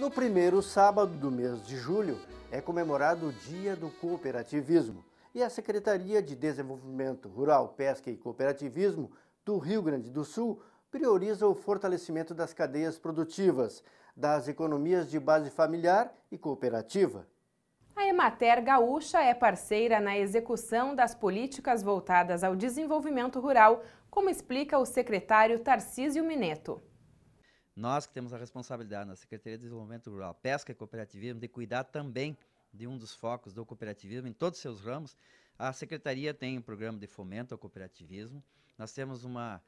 No primeiro sábado do mês de julho é comemorado o Dia do Cooperativismo e a Secretaria de Desenvolvimento Rural, Pesca e Cooperativismo do Rio Grande do Sul prioriza o fortalecimento das cadeias produtivas, das economias de base familiar e cooperativa. A Emater Gaúcha é parceira na execução das políticas voltadas ao desenvolvimento rural, como explica o secretário Tarcísio Mineto. Nós que temos a responsabilidade na Secretaria de Desenvolvimento Rural, Pesca e Cooperativismo, de cuidar também de um dos focos do cooperativismo em todos os seus ramos. A Secretaria tem um programa de fomento ao cooperativismo. Nós temos uma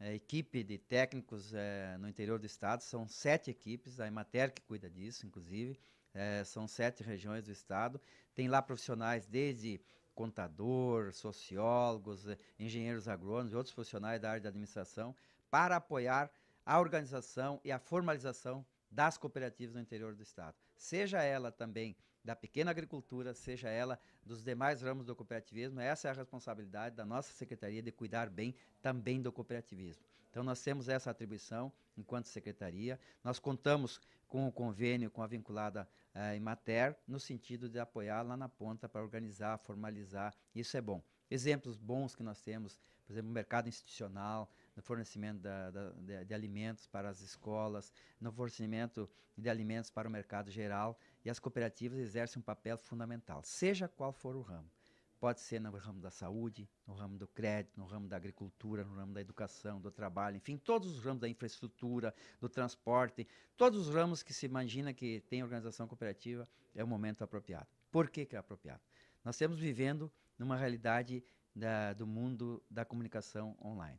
é, equipe de técnicos é, no interior do estado, são sete equipes, a Emater que cuida disso, inclusive, é, são sete regiões do estado. Tem lá profissionais desde contador, sociólogos, engenheiros agrônomos e outros profissionais da área de administração para apoiar a organização e a formalização das cooperativas no interior do Estado, seja ela também da pequena agricultura, seja ela dos demais ramos do cooperativismo, essa é a responsabilidade da nossa secretaria de cuidar bem também do cooperativismo. Então nós temos essa atribuição enquanto secretaria, nós contamos com o convênio com a vinculada eh, Imater no sentido de apoiar lá na ponta para organizar, formalizar, isso é bom. Exemplos bons que nós temos, por exemplo, o mercado institucional, no fornecimento da, da, de, de, alimentos para as escolas, no fornecimento de alimentos para o mercado geral, e as cooperativas exercem um papel fundamental, seja qual for o ramo. Pode ser no ramo da saúde, no ramo do crédito, no ramo da agricultura, no ramo da educação, do trabalho, enfim, todos os ramos da infraestrutura, do transporte, todos os ramos que se imagina que tem organização cooperativa, é o momento apropriado. Por que, que é apropriado? Nós estamos vivendo numa realidade da, do mundo da comunicação online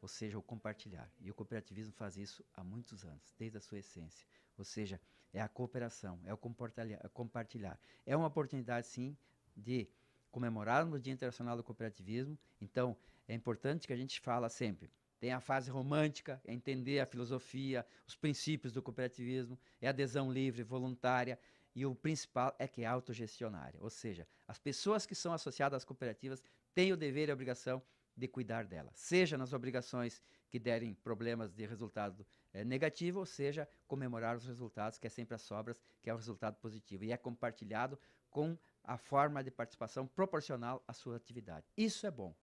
ou seja, o compartilhar. E o cooperativismo faz isso há muitos anos, desde a sua essência. Ou seja, é a cooperação, é o é compartilhar. É uma oportunidade, sim, de comemorarmos o Dia Internacional do Cooperativismo. Então, é importante que a gente fala sempre. Tem a fase romântica, é entender a filosofia, os princípios do cooperativismo, é adesão livre, voluntária, e o principal é que é autogestionária. Ou seja, as pessoas que são associadas às cooperativas têm o dever e a obrigação de cuidar dela, seja nas obrigações que derem problemas de resultado é, negativo, ou seja, comemorar os resultados, que é sempre as sobras, que é o resultado positivo, e é compartilhado com a forma de participação proporcional à sua atividade. Isso é bom,